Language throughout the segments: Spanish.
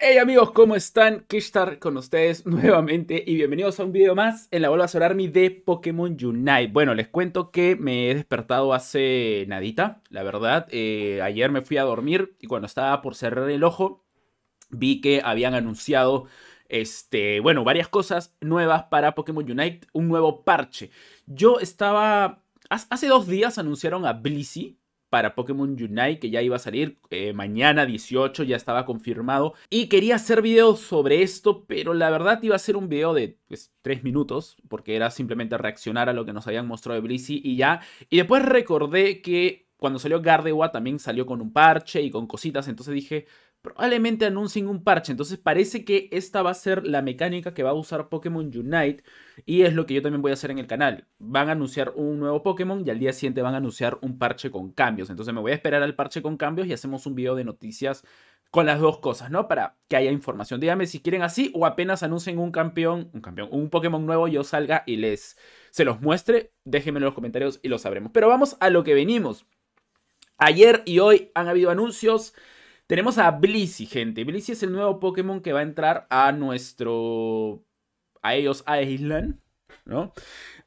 Hey amigos, ¿cómo están? Que con ustedes nuevamente y bienvenidos a un video más en la bola de Pokémon Unite. Bueno, les cuento que me he despertado hace nadita, la verdad. Eh, ayer me fui a dormir y cuando estaba por cerrar el ojo, vi que habían anunciado este, bueno, varias cosas nuevas para Pokémon Unite, un nuevo parche. Yo estaba... Hace dos días anunciaron a Blissey, para Pokémon Unite, que ya iba a salir eh, mañana 18, ya estaba confirmado. Y quería hacer videos sobre esto, pero la verdad iba a ser un video de pues, tres 3 minutos, porque era simplemente reaccionar a lo que nos habían mostrado de Blissey y ya. Y después recordé que cuando salió Gardewa también salió con un parche y con cositas, entonces dije, probablemente anuncien un parche. Entonces parece que esta va a ser la mecánica que va a usar Pokémon Unite y es lo que yo también voy a hacer en el canal. Van a anunciar un nuevo Pokémon y al día siguiente van a anunciar un parche con cambios. Entonces me voy a esperar al parche con cambios y hacemos un video de noticias con las dos cosas, ¿no? Para que haya información. Díganme si quieren así o apenas anuncien un campeón, un campeón, un Pokémon nuevo, yo salga y les se los muestre. Déjenme en los comentarios y lo sabremos. Pero vamos a lo que venimos. Ayer y hoy han habido anuncios tenemos a Blissey, gente. Blissey es el nuevo Pokémon que va a entrar a nuestro... A ellos, a Island, ¿no?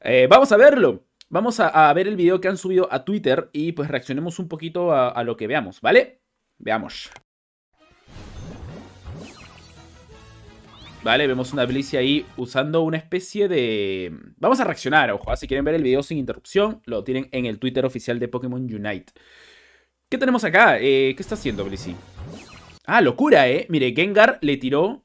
Eh, vamos a verlo. Vamos a, ver el video que han subido a Twitter y pues reaccionemos un poquito a, lo que veamos, ¿vale? Veamos. Vale, vemos una Blissey ahí usando una especie de... Vamos a reaccionar, ojo. ¿ah? Si quieren ver el video sin interrupción, lo tienen en el Twitter oficial de Pokémon Unite. ¿Qué tenemos acá? Eh, ¿Qué está haciendo Blissey? Ah, locura, ¿eh? Mire, Gengar le tiró...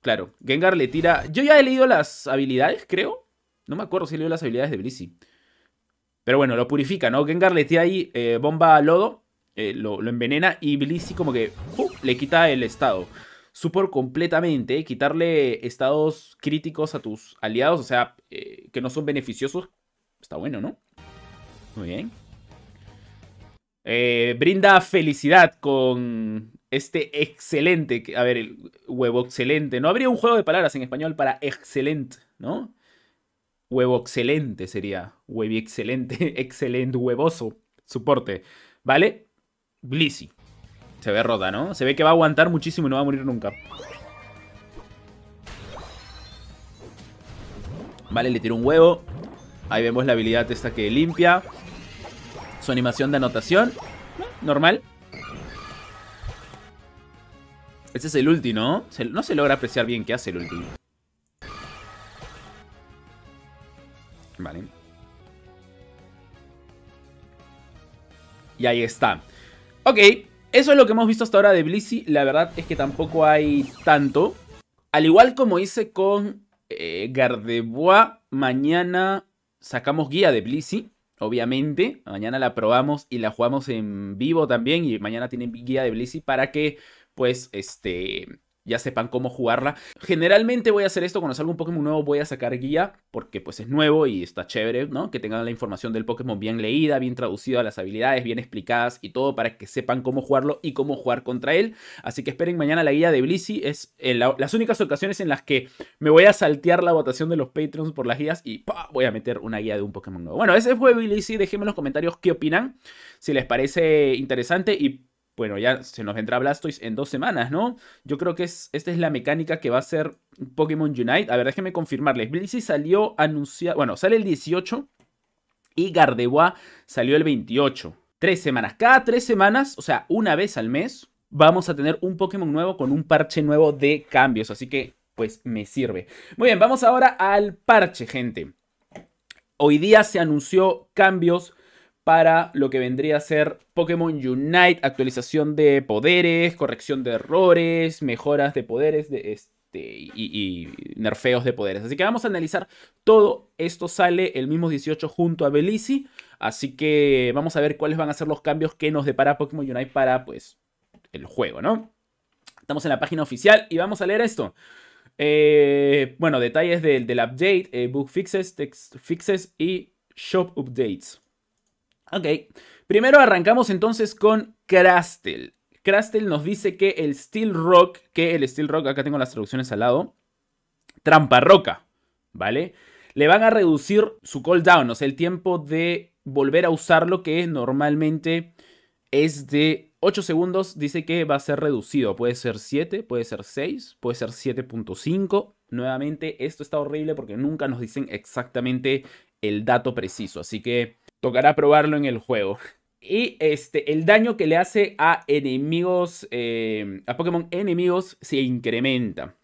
Claro, Gengar le tira... Yo ya he leído las habilidades, creo. No me acuerdo si he leído las habilidades de Blissey. Pero bueno, lo purifica, ¿no? Gengar le tira ahí eh, bomba a lodo. Eh, lo, envenena y Blissey como que le quita el estado. Supor completamente, eh, quitarle estados críticos a tus aliados, o sea, que no son beneficiosos, está bueno, ¿no? Muy bien. brinda felicidad con este excelente, a ver, el huevo excelente, no habría un juego de palabras en español para excelente, ¿no? Huevo excelente sería, huevi excelente, excelente, huevoso, soporte, ¿vale? Blissy. Se ve rota, ¿no? Se ve que va a aguantar muchísimo y no va a morir nunca. Vale, le tiro un huevo. Ahí vemos la habilidad esta que limpia. Su animación de anotación. Normal. Ese es el último, ¿no? Se, logra apreciar bien qué hace el último. Vale. Y ahí está. Ok, eso es lo que hemos visto hasta ahora de Blissey. La verdad es que tampoco hay tanto. Al igual como hice con eh, Gardebois, mañana sacamos guía de Blissey, obviamente. Mañana la probamos y la jugamos en vivo también. Y mañana tienen guía de Blissey para que pues este ya sepan cómo jugarla. Generalmente voy a hacer esto cuando salga un Pokémon nuevo, voy a sacar guía, porque pues es nuevo y está chévere, ¿no? Que tengan la información del Pokémon bien leída, bien traducida, las habilidades bien explicadas y todo para que sepan cómo jugarlo y cómo jugar contra él. Así que esperen mañana la guía de Blissey. Es eh, las únicas ocasiones en las que me voy a saltear la votación de los Patreons por las guías y voy a meter una guía de un Pokémon nuevo. Bueno, ese fue Blissey. Déjenme en los comentarios qué opinan, si les parece interesante y bueno, ya se nos vendrá Blastoise en dos semanas, ¿no? Yo creo que es, esta es la mecánica que va a ser Pokémon Unite. A ver, déjenme confirmarles. Blissey salió anunciado... Bueno, sale el 18 y Gardevoir salió el 28. Tres semanas. Cada tres semanas, o sea, una vez al mes, vamos a tener un Pokémon nuevo con un parche nuevo de cambios. Así que, pues, me sirve. Muy bien, vamos ahora al parche, gente. Hoy día se anunció cambios para lo que vendría a ser Pokémon Unite, actualización de poderes, corrección de errores, mejoras de poderes de este, y, nerfeos de poderes. Así que vamos a analizar todo. Esto sale el mismo 18 junto a Belici. Así que vamos a ver cuáles van a ser los cambios que nos depara Pokémon Unite para pues, el juego, ¿no? Estamos en la página oficial y vamos a leer esto. Eh, bueno, detalles del, update, eh, book fixes, text fixes y shop updates. Ok. Primero arrancamos entonces con Crastel. Crastel nos dice que el Steel Rock, que el Steel Rock, acá tengo las traducciones al lado, trampa roca, ¿vale? Le van a reducir su cooldown, o sea, el tiempo de volver a usarlo que normalmente es de 8 segundos, dice que va a ser reducido, puede ser 7, puede ser 6, puede ser 7.5. Nuevamente, esto está horrible porque nunca nos dicen exactamente el dato preciso, así que Tocará probarlo en el juego. Y este, el daño que le hace a enemigos, eh, a Pokémon enemigos, se incrementa.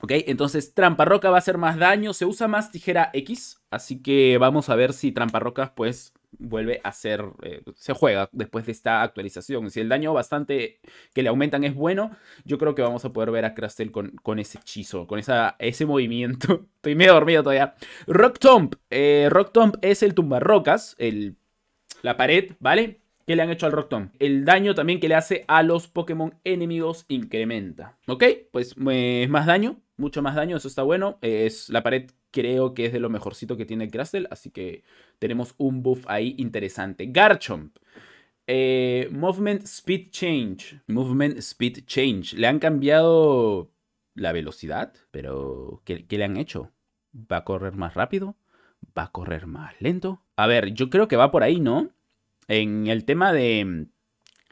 ¿Ok? Entonces, trampa roca va a hacer más daño. Se usa más tijera X. Así que vamos a ver si trampa Roca pues, vuelve a ser, eh, se juega después de esta actualización. Si el daño bastante que le aumentan es bueno, yo creo que vamos a poder ver a Crustle con, con ese hechizo, con esa, ese movimiento. Estoy medio dormido todavía. Rock Tomb. Eh, Rock Tomb es el tumbarrocas, el, la pared, ¿vale? Que le han hecho al Rock Tomb. El daño también que le hace a los Pokémon enemigos incrementa. ¿Ok? Pues es eh, más daño mucho más daño, eso está bueno. Es, la pared creo que es de lo mejorcito que tiene Crustle, así que tenemos un buff ahí interesante. Garchomp. Eh, movement Speed Change. Movement Speed Change. Le han cambiado la velocidad, pero ¿qué, ¿qué, le han hecho? ¿Va a correr más rápido? ¿Va a correr más lento? A ver, yo creo que va por ahí, ¿no? En el tema de mm,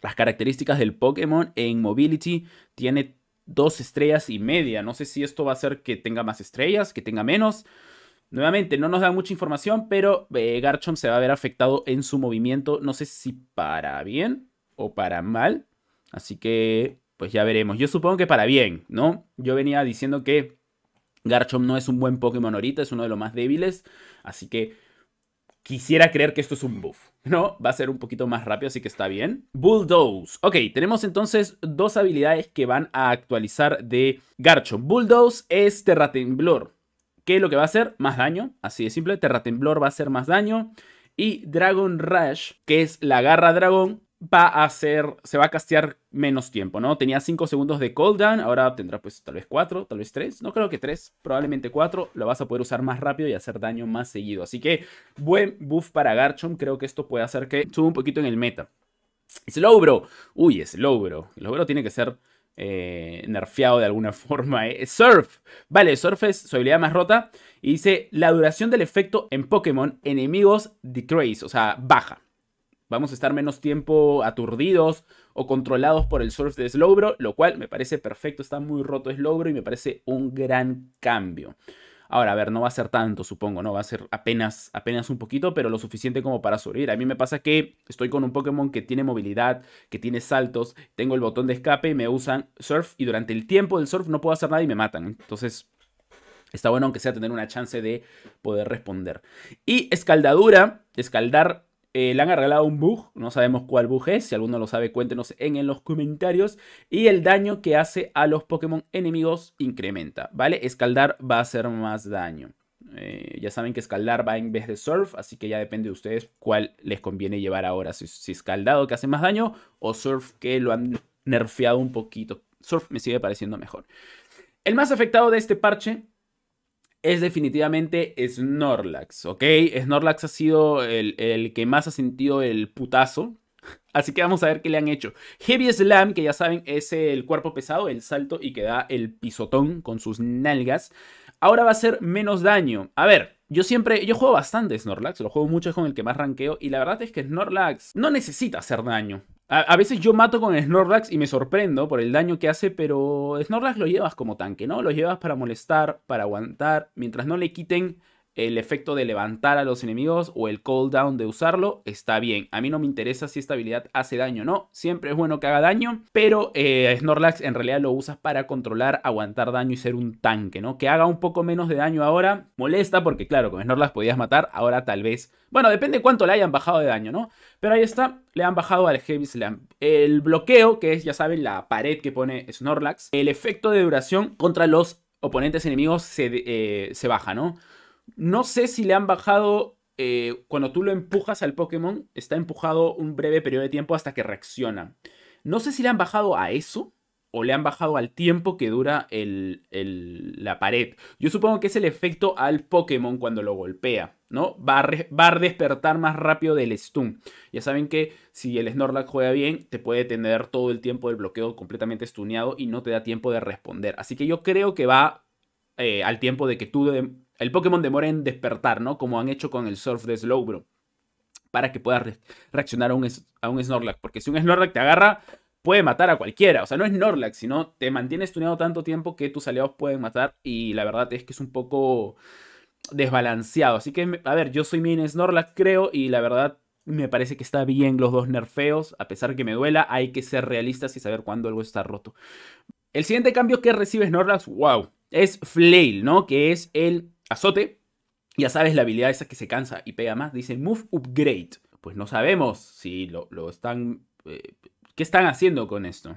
las características del Pokémon, en Mobility tiene dos estrellas y media. No sé si esto va a hacer que tenga más estrellas, que tenga menos. Nuevamente, no nos da mucha información, pero eh, Garchomp se va a ver afectado en su movimiento. No sé si para bien o para mal. Así que, pues ya veremos. Yo supongo que para bien, ¿no? Yo venía diciendo que Garchomp no es un buen Pokémon ahorita, es uno de los más débiles. Así que Quisiera creer que esto es un buff, ¿no? Va a ser un poquito más rápido, así que está bien. Bulldoze. Ok, tenemos entonces dos habilidades que van a actualizar de Garcho. Bulldoze es Temblor, ¿Qué es lo que va a hacer? Más daño, así de simple. Terra Temblor va a hacer más daño. Y Dragon Rush, que es la garra dragón, va a hacer, se va a castear menos tiempo, ¿no? Tenía 5 segundos de cooldown, ahora tendrá pues tal vez 4, tal vez 3, no creo que 3, probablemente 4, lo vas a poder usar más rápido y hacer daño más seguido. Así que buen buff para Garchomp, creo que esto puede hacer que suba un poquito en el meta. Slowbro, uy, Slowbro, Slowbro tiene que ser eh, nerfeado de alguna forma. Eh. Surf. Vale, Surf es su habilidad más rota. Y dice, la duración del efecto en Pokémon enemigos decrease, o sea, baja. Vamos a estar menos tiempo aturdidos o controlados por el surf de Slowbro, lo cual me parece perfecto, está muy roto Slowbro y me parece un gran cambio. Ahora, a ver, no va a ser tanto, supongo, ¿no? Va a ser apenas, apenas un poquito, pero lo suficiente como para sobrevivir. A mí me pasa que estoy con un Pokémon que tiene movilidad, que tiene saltos, tengo el botón de escape y me usan surf y durante el tiempo del surf no puedo hacer nada y me matan. Entonces, está bueno aunque sea tener una chance de poder responder. Y escaldadura, escaldar eh, le han arreglado un bug, no sabemos cuál bug es, si alguno lo sabe cuéntenos en, en, los comentarios. Y el daño que hace a los Pokémon enemigos incrementa, ¿vale? Escaldar va a hacer más daño. Eh, ya saben que escaldar va en vez de surf, así que ya depende de ustedes cuál les conviene llevar ahora. Si, si escaldado que hace más daño o surf que lo han nerfeado un poquito. Surf me sigue pareciendo mejor. El más afectado de este parche es definitivamente Snorlax, ¿ok? Snorlax ha sido el, que más ha sentido el putazo. Así que vamos a ver qué le han hecho. Heavy Slam, que ya saben, es el cuerpo pesado, el salto y que da el pisotón con sus nalgas. Ahora va a ser menos daño. A ver, yo siempre, yo juego bastante Snorlax, lo juego mucho, es con el que más ranqueo. Y la verdad es que Snorlax no necesita hacer daño. A, veces yo mato con Snorlax y me sorprendo por el daño que hace, pero Snorlax lo llevas como tanque, ¿no? Lo llevas para molestar, para aguantar, mientras no le quiten el efecto de levantar a los enemigos o el cooldown de usarlo está bien. A mí no me interesa si esta habilidad hace daño o no. Siempre es bueno que haga daño, pero eh, Snorlax en realidad lo usas para controlar, aguantar daño y ser un tanque, ¿no? Que haga un poco menos de daño ahora molesta porque, claro, con Snorlax podías matar, ahora tal vez... Bueno, depende cuánto le hayan bajado de daño, ¿no? Pero ahí está, le han bajado al Heavy Slam. El bloqueo, que es, ya saben, la pared que pone Snorlax. El efecto de duración contra los oponentes enemigos se, eh, se baja, ¿no? No sé si le han bajado. Eh, cuando tú lo empujas al Pokémon, está empujado un breve periodo de tiempo hasta que reacciona. No sé si le han bajado a eso o le han bajado al tiempo que dura el, la pared. Yo supongo que es el efecto al Pokémon cuando lo golpea, ¿no? Va a, despertar más rápido del stun. Ya saben que si el Snorlax juega bien, te puede tener todo el tiempo del bloqueo completamente stuneado y no te da tiempo de responder. Así que yo creo que va eh, al tiempo de que tú el Pokémon demora en despertar, ¿no? Como han hecho con el surf de Slowbro. Para que pueda reaccionar a un, a Snorlax. Porque si un Snorlax te agarra, puede matar a cualquiera. O sea, no es Snorlax, sino te mantienes tuneado tanto tiempo que tus aliados pueden matar. Y la verdad es que es un poco desbalanceado. Así que, a ver, yo soy main Snorlax, creo. Y la verdad me parece que está bien los dos nerfeos. A pesar que me duela, hay que ser realistas y saber cuándo algo está roto. El siguiente cambio que recibe Snorlax, wow, es Flail, ¿no? Que es el azote. Ya sabes la habilidad esa que se cansa y pega más. Dice Move Upgrade. Pues no sabemos si lo, están... Eh, ¿Qué están haciendo con esto?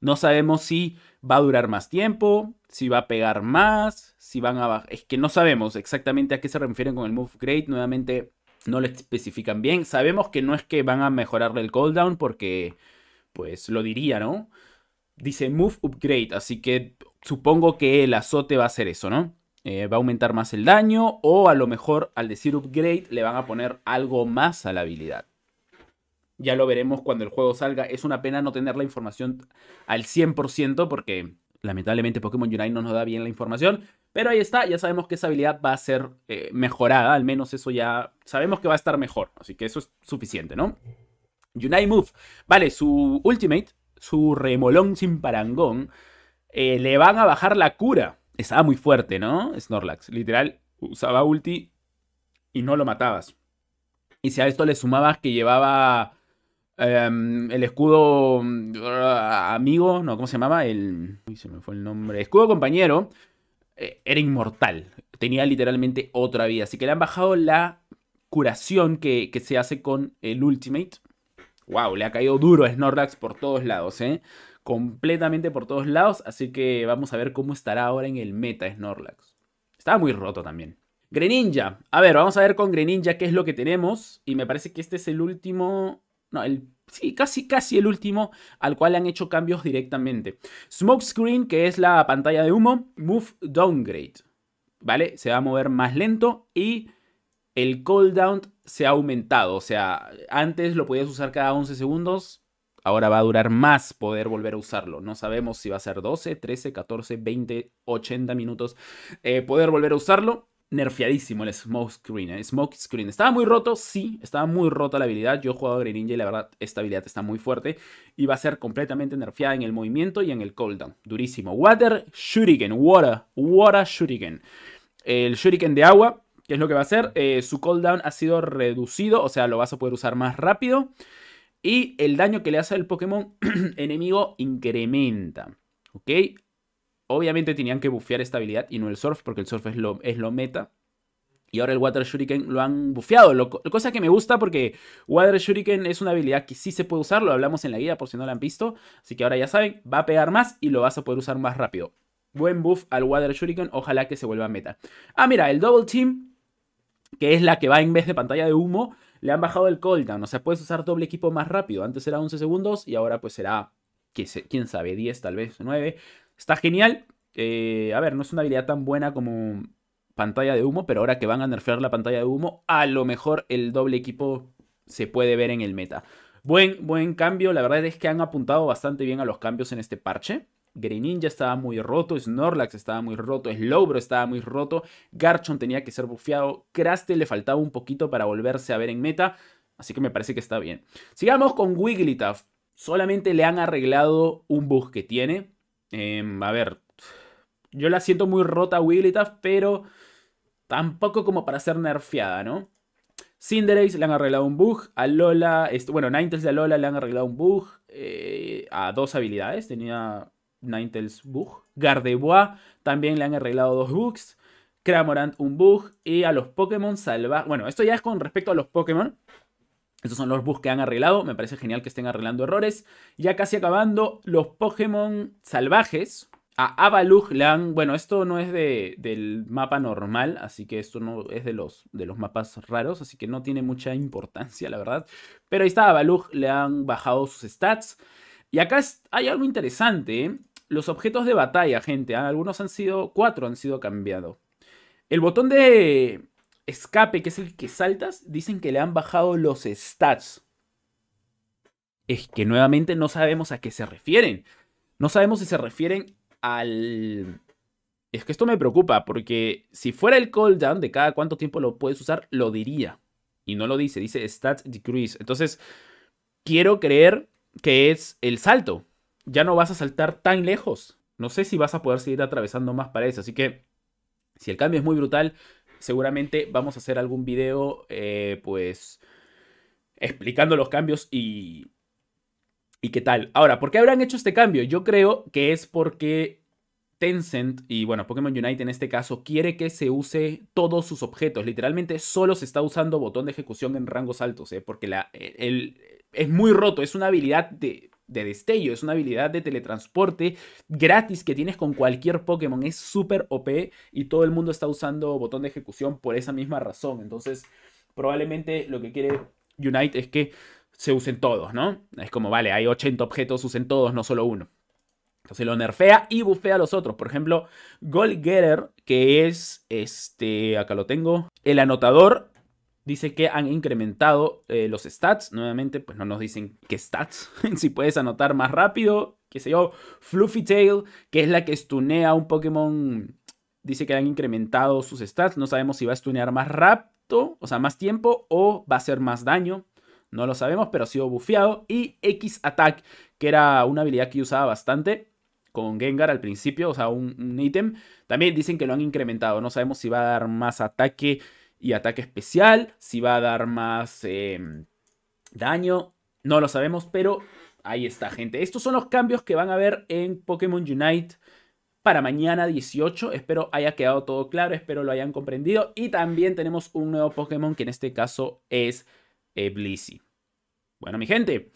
No sabemos si va a durar más tiempo, si va a pegar más, si van a bajar. Es que no sabemos exactamente a qué se refieren con el move upgrade, Nuevamente no lo especifican bien. Sabemos que no es que van a mejorarle el cooldown porque, pues lo diría, ¿no? Dice move upgrade, así que supongo que el azote va a ser eso, ¿no? Eh, va a aumentar más el daño o a lo mejor al decir upgrade le van a poner algo más a la habilidad. Ya lo veremos cuando el juego salga. Es una pena no tener la información al 100% porque lamentablemente Pokémon Unite no nos da bien la información. Pero ahí está, ya sabemos que esa habilidad va a ser eh, mejorada, al menos eso ya sabemos que va a estar mejor, así que eso es suficiente, ¿no? Unite Move, vale, su ultimate, su remolón sin parangón, eh, le van a bajar la cura estaba muy fuerte, ¿no? Snorlax. Literal, usaba ulti y no lo matabas. Y si a esto le sumabas que llevaba em, el escudo mm, amigo, no, ¿cómo se llamaba? El... me fue el nombre. Escudo compañero. Eh, era inmortal. Tenía literalmente otra vida. Así que le han bajado la curación que, que se hace con el Ultimate. Wow, le ha caído duro a Snorlax por todos lados, ¿eh? completamente por todos lados, así que vamos a ver cómo estará ahora en el meta Snorlax. Estaba muy roto también. Greninja. A ver, vamos a ver con Greninja qué es lo que tenemos. Y me parece que este es el último... No, el... Sí, casi, casi el último al cual han hecho cambios directamente. Smokescreen, que es la pantalla de humo. Move Downgrade. ¿Vale? Se va a mover más lento y el cooldown se ha aumentado. O sea, antes lo podías usar cada 11 segundos, ahora va a durar más poder volver a usarlo. No sabemos si va a ser 12, 13, 14, 20, 80 minutos eh, poder volver a usarlo. Nerfiadísimo el Smoke Screen. Eh, smoke Screen estaba muy roto, sí, estaba muy rota la habilidad. Yo he jugado a Ninja y la verdad, esta habilidad está muy fuerte y va a ser completamente nerfiada en el movimiento y en el cooldown. Durísimo. Water Shuriken, Water, Water Shuriken. El Shuriken de agua, ¿qué es lo que va a hacer? Eh, su cooldown ha sido reducido, o sea, lo vas a poder usar más rápido y el daño que le hace el Pokémon enemigo incrementa. ¿Ok? Obviamente tenían que bufear esta habilidad y no el surf, porque el surf es lo, es lo meta. Y ahora el Water Shuriken lo han bufeado. Lo, cosa que me gusta porque Water Shuriken es una habilidad que sí se puede usar. Lo hablamos en la guía por si no la han visto. Así que ahora ya saben, va a pegar más y lo vas a poder usar más rápido. Buen buff al Water Shuriken. Ojalá que se vuelva meta. Ah, mira, el Double Team que es la que va en vez de pantalla de humo, le han bajado el cooldown. O sea, puedes usar doble equipo más rápido. Antes era 11 segundos y ahora pues será, quién sabe, 10 tal vez, 9. Está genial. Eh, a ver, no es una habilidad tan buena como pantalla de humo, pero ahora que van a nerfear la pantalla de humo, a lo mejor el doble equipo se puede ver en el meta. Buen, buen cambio, la verdad es que han apuntado bastante bien a los cambios en este parche. Greninja estaba muy roto, Snorlax estaba muy roto, Slowbro estaba muy roto, Garchomp tenía que ser bufeado, Craste le faltaba un poquito para volverse a ver en meta, así que me parece que está bien. Sigamos con Wigglytuff. Solamente le han arreglado un bug que tiene. Em, a ver, yo la siento muy rota a Wigglytuff, pero tampoco como para ser nerfeada, ¿no? Cinderace le han arreglado un bug, a Lola, bueno, Ninetales de Lola le han arreglado un bug, eh, a dos habilidades, tenía Ninetales bug. Gardevoir también le han arreglado dos bugs. Cramorant un bug. Y a los Pokémon salvajes. Bueno, esto ya es con respecto a los Pokémon. Estos son los bugs que han arreglado. Me parece genial que estén arreglando errores. Ya casi acabando, los Pokémon salvajes. A Avalug le han. Bueno, esto no es de, del mapa normal, así que esto no es de los, de los mapas raros, así que no tiene mucha importancia, la verdad. Pero ahí está, a Avalug le han bajado sus stats. Y acá hay algo interesante, ¿eh? Los objetos de batalla, gente. ¿ah? Algunos han sido, cuatro han sido cambiados. El botón de escape, que es el que saltas, dicen que le han bajado los stats. Es que nuevamente no sabemos a qué se refieren. No sabemos si se refieren al... Es que esto me preocupa, porque si fuera el cooldown de cada cuánto tiempo lo puedes usar, lo diría. Y no lo dice, dice stats decrease. Entonces, quiero creer que es el salto. Ya no vas a saltar tan lejos. No sé si vas a poder seguir atravesando más paredes. Así que si el cambio es muy brutal, seguramente vamos a hacer algún video, eh, pues, explicando los cambios y, y qué tal. Ahora, ¿por qué habrán hecho este cambio? Yo creo que es porque Tencent y bueno, Pokémon Unite en este caso quiere que se use todos sus objetos. Literalmente solo se está usando botón de ejecución en rangos altos, ¿eh? porque la, eh, es muy roto, es una habilidad de, de destello, es una habilidad de teletransporte gratis que tienes con cualquier Pokémon. Es súper OP y todo el mundo está usando botón de ejecución por esa misma razón. Entonces, probablemente lo que quiere Unite es que se usen todos, ¿no? Es como, vale, hay 80 objetos, usen todos, no solo uno. Entonces lo nerfea y bufea a los otros. Por ejemplo, Gold Getter, que es, este, acá lo tengo, el anotador, dice que han incrementado eh, los stats. Nuevamente, pues no nos dicen qué stats, si puedes anotar más rápido, qué sé yo. Fluffy Tail, que es la que stunea un Pokémon, dice que han incrementado sus stats. No sabemos si va a stunear más rápido, o sea, más tiempo, o va a hacer más daño. No lo sabemos, pero ha sido bufeado. Y X Attack, que era una habilidad que usaba bastante con Gengar al principio, o sea, un ítem. También dicen que lo han incrementado, no sabemos si va a dar más ataque y ataque especial, si va a dar más em, daño, no lo sabemos, pero ahí está, gente. Estos son los cambios que van a haber en Pokémon Unite para mañana 18. Espero haya quedado todo claro, espero lo hayan comprendido. Y también tenemos un nuevo Pokémon que en este caso es eh, Bueno, mi gente,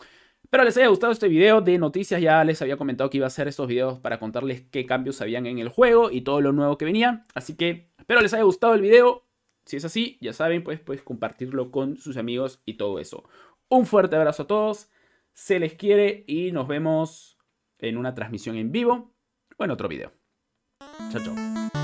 Espero les haya gustado este video de noticias. Ya les había comentado que iba a hacer estos videos para contarles qué cambios habían en el juego y todo lo nuevo que venía. Así que espero les haya gustado el video. Si es así, ya saben, pues puedes compartirlo con sus amigos y todo eso. Un fuerte abrazo a todos. Se les quiere y nos vemos en una transmisión en vivo o en otro video. Chao, chao.